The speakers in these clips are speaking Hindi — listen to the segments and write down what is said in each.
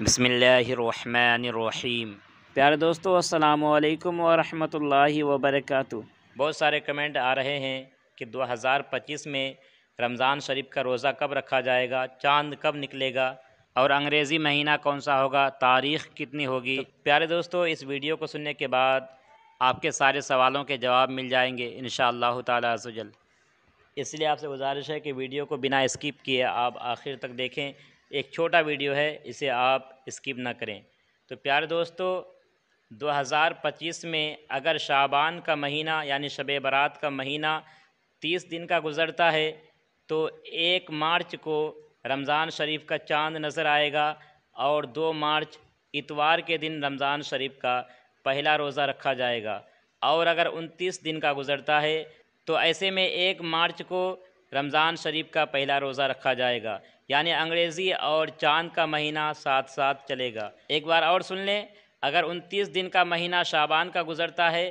बसमीम प्यारे दोस्तों अल्लाम वालेकुम वरहमतुल्लाहि बहुत सारे कमेंट आ रहे हैं कि 2025 में रमज़ान शरीफ का रोज़ा कब रखा जाएगा चांद कब निकलेगा और अंग्रेज़ी महीना कौन सा होगा तारीख़ कितनी होगी तो प्यारे दोस्तों इस वीडियो को सुनने के बाद आपके सारे सवालों के जवाब मिल जाएंगे इन शजल इसलिए आपसे गुजारिश है कि वीडियो को बिना स्किप किए आप आखिर तक देखें एक छोटा वीडियो है इसे आप स्किप ना करें तो प्यारे दोस्तों 2025 में अगर शाबान का महीना यानी शब बारात का महीना 30 दिन का गुज़रता है तो एक मार्च को रमज़ान शरीफ का चांद नज़र आएगा और दो मार्च इतवार के दिन रमज़ान शरीफ का पहला रोज़ा रखा जाएगा और अगर उनतीस दिन का गुज़रता है तो ऐसे में एक मार्च को रमज़ान शरीफ का पहला रोज़ा रखा जाएगा यानी अंग्रेज़ी और चांद का महीना साथ साथ चलेगा एक बार और सुन लें अगर उनतीस दिन का महीना शाबान का गुज़रता है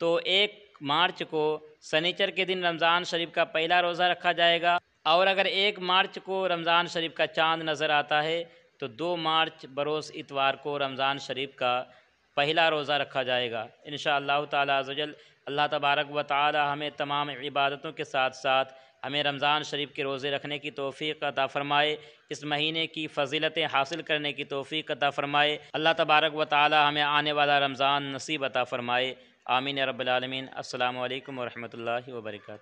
तो एक मार्च को सनीचर के दिन रमज़ान शरीफ का पहला रोज़ा रखा जाएगा और अगर एक मार्च को रमज़ान शरीफ का चांद नज़र आता है तो दो मार्च बरोस इतवार को रमज़ान शरीफ का पहला रोज़ा रखा जाएगा इन ताजल अल्लाह तबारक व ताली हमें तमाम इबादतों के साथ साथ हमें रमज़ान शरीफ के रोज़े रखने की तोफ़ी अता फ़रमाए इस महीने की फजीलतें हासिल करने की तोफ़ी अता फ़रमाए अल्लाह तबारक व ताली हमें आने वाला रमज़ान नसीब अता फ़रमाए आमीन रबालमीन असल वरहमल वर्का